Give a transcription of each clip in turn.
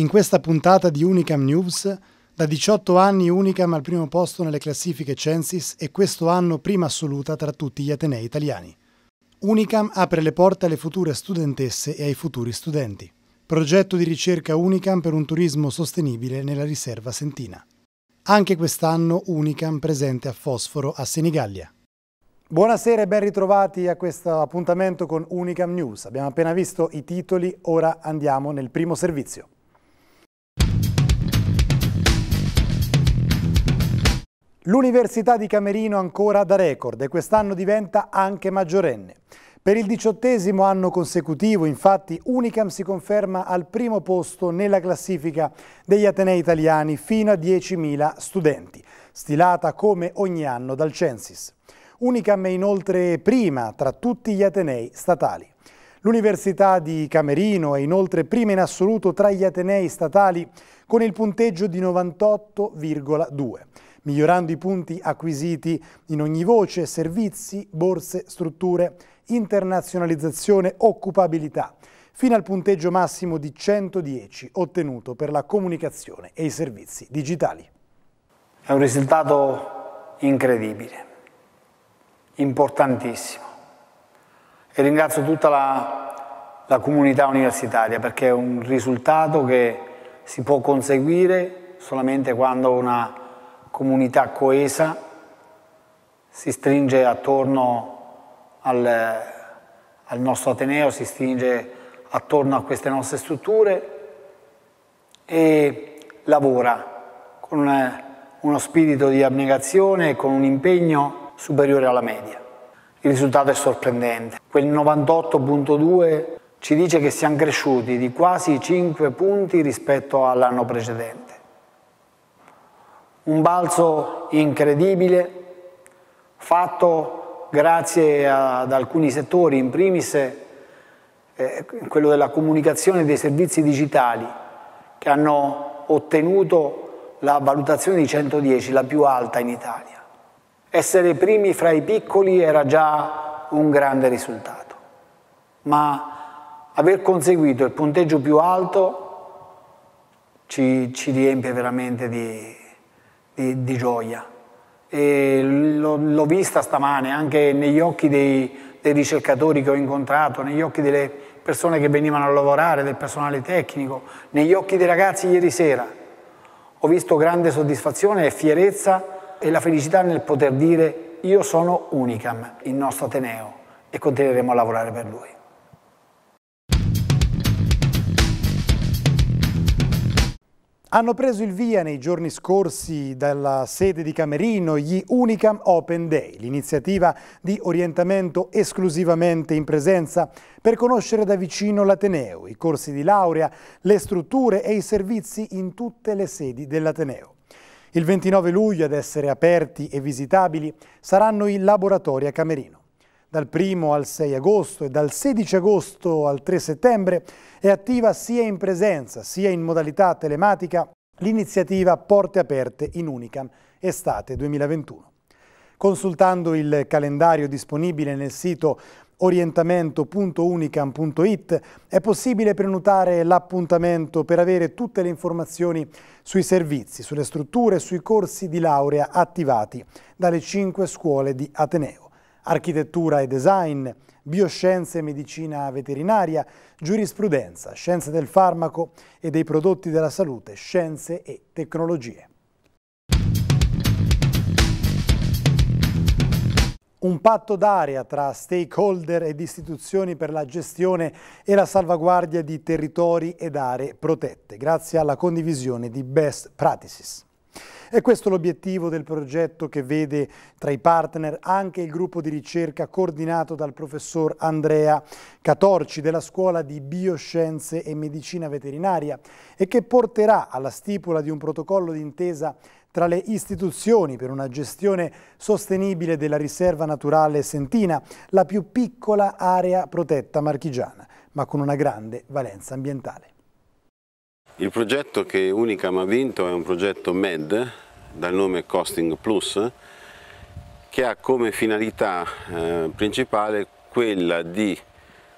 In questa puntata di Unicam News, da 18 anni Unicam al primo posto nelle classifiche Censis e questo anno prima assoluta tra tutti gli atenei italiani. Unicam apre le porte alle future studentesse e ai futuri studenti. Progetto di ricerca Unicam per un turismo sostenibile nella riserva sentina. Anche quest'anno Unicam presente a Fosforo a Senigallia. Buonasera e ben ritrovati a questo appuntamento con Unicam News. Abbiamo appena visto i titoli, ora andiamo nel primo servizio. L'Università di Camerino ancora da record e quest'anno diventa anche maggiorenne. Per il diciottesimo anno consecutivo, infatti, Unicam si conferma al primo posto nella classifica degli Atenei italiani fino a 10.000 studenti, stilata come ogni anno dal Censis. Unicam è inoltre prima tra tutti gli Atenei statali. L'Università di Camerino è inoltre prima in assoluto tra gli Atenei statali con il punteggio di 98,2 migliorando i punti acquisiti in ogni voce, servizi, borse, strutture, internazionalizzazione, occupabilità, fino al punteggio massimo di 110 ottenuto per la comunicazione e i servizi digitali. È un risultato incredibile, importantissimo e ringrazio tutta la, la comunità universitaria perché è un risultato che si può conseguire solamente quando una comunità coesa si stringe attorno al, al nostro Ateneo, si stringe attorno a queste nostre strutture e lavora con uno spirito di abnegazione e con un impegno superiore alla media. Il risultato è sorprendente. Quel 98.2 ci dice che siamo cresciuti di quasi 5 punti rispetto all'anno precedente un balzo incredibile fatto grazie ad alcuni settori, in primis eh, quello della comunicazione e dei servizi digitali che hanno ottenuto la valutazione di 110, la più alta in Italia. Essere primi fra i piccoli era già un grande risultato, ma aver conseguito il punteggio più alto ci, ci riempie veramente di, di, di gioia. l'ho, vista stamane anche negli occhi dei, dei, ricercatori che ho incontrato, negli occhi delle persone che venivano a lavorare, del personale tecnico, negli occhi dei ragazzi ieri sera. Ho visto grande soddisfazione e fierezza e la felicità nel poter dire io sono Unicam, il nostro Ateneo, e continueremo a lavorare per lui. Hanno preso il via nei giorni scorsi dalla sede di Camerino gli Unicam Open Day, l'iniziativa di orientamento esclusivamente in presenza per conoscere da vicino l'Ateneo, i corsi di laurea, le strutture e i servizi in tutte le sedi dell'Ateneo. Il 29 luglio ad essere aperti e visitabili saranno i laboratori a Camerino dal 1 al 6 agosto e dal 16 agosto al 3 settembre è attiva sia in presenza sia in modalità telematica l'iniziativa Porte Aperte in Unicam Estate 2021. Consultando il calendario disponibile nel sito orientamento.unicam.it è possibile prenotare l'appuntamento per avere tutte le informazioni sui servizi, sulle strutture e sui corsi di laurea attivati dalle cinque scuole di Ateneo architettura e design, bioscienze e medicina veterinaria, giurisprudenza, scienze del farmaco e dei prodotti della salute, scienze e tecnologie. Un patto d'area tra stakeholder ed istituzioni per la gestione e la salvaguardia di territori ed aree protette, grazie alla condivisione di best practices. È questo l'obiettivo del progetto che vede tra i partner anche il gruppo di ricerca coordinato dal professor Andrea Catorci della Scuola di Bioscienze e Medicina Veterinaria e che porterà alla stipula di un protocollo d'intesa tra le istituzioni per una gestione sostenibile della riserva naturale Sentina, la più piccola area protetta marchigiana, ma con una grande valenza ambientale. Il progetto che Unicam ha vinto è un progetto MED, dal nome Costing Plus, che ha come finalità eh, principale quella di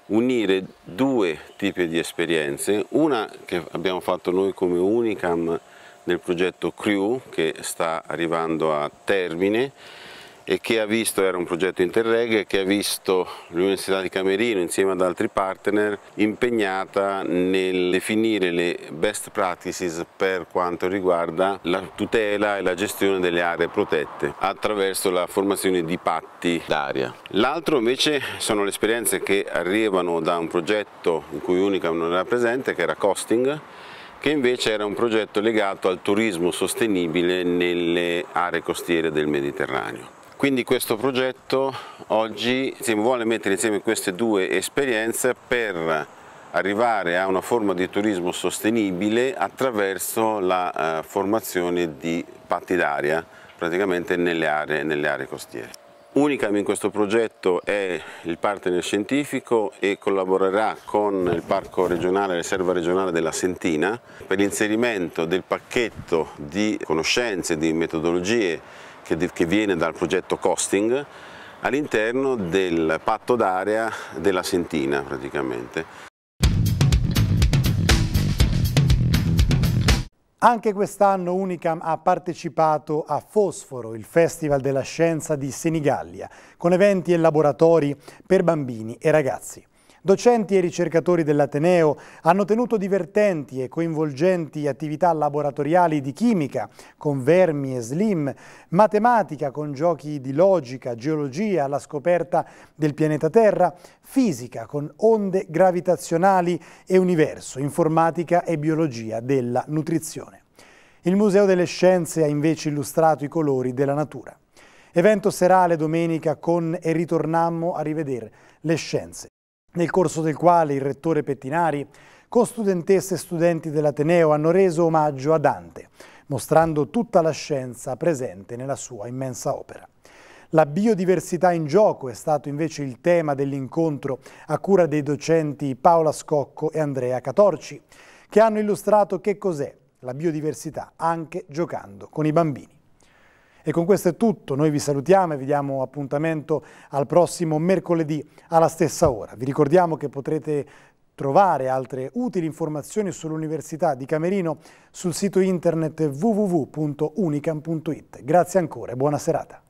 unire due tipi di esperienze, una che abbiamo fatto noi come Unicam nel progetto CREW che sta arrivando a termine e che ha visto, era un progetto Interreg, che ha visto l'Università di Camerino insieme ad altri partner impegnata nel definire le best practices per quanto riguarda la tutela e la gestione delle aree protette attraverso la formazione di patti d'aria. L'altro invece sono le esperienze che arrivano da un progetto in cui Unica non era presente, che era Costing, che invece era un progetto legato al turismo sostenibile nelle aree costiere del Mediterraneo. Quindi questo progetto oggi si vuole mettere insieme queste due esperienze per arrivare a una forma di turismo sostenibile attraverso la eh, formazione di patti d'aria praticamente nelle aree, nelle aree costiere. Unicam in questo progetto è il partner scientifico e collaborerà con il Parco regionale, Riserva regionale della Sentina per l'inserimento del pacchetto di conoscenze, di metodologie che, che viene dal progetto Costing all'interno del patto d'area della Sentina praticamente. Anche quest'anno Unicam ha partecipato a Fosforo, il Festival della Scienza di Senigallia, con eventi e laboratori per bambini e ragazzi. Docenti e ricercatori dell'Ateneo hanno tenuto divertenti e coinvolgenti attività laboratoriali di chimica con vermi e slim, matematica con giochi di logica, geologia la scoperta del pianeta Terra, fisica con onde gravitazionali e universo, informatica e biologia della nutrizione. Il Museo delle Scienze ha invece illustrato i colori della natura. Evento serale domenica con e ritornammo a rivedere le scienze nel corso del quale il rettore Pettinari con studentesse e studenti dell'Ateneo hanno reso omaggio a Dante, mostrando tutta la scienza presente nella sua immensa opera. La biodiversità in gioco è stato invece il tema dell'incontro a cura dei docenti Paola Scocco e Andrea Catorci, che hanno illustrato che cos'è la biodiversità anche giocando con i bambini. E con questo è tutto, noi vi salutiamo e vi diamo appuntamento al prossimo mercoledì alla stessa ora. Vi ricordiamo che potrete trovare altre utili informazioni sull'Università di Camerino sul sito internet www.unicam.it. Grazie ancora e buona serata.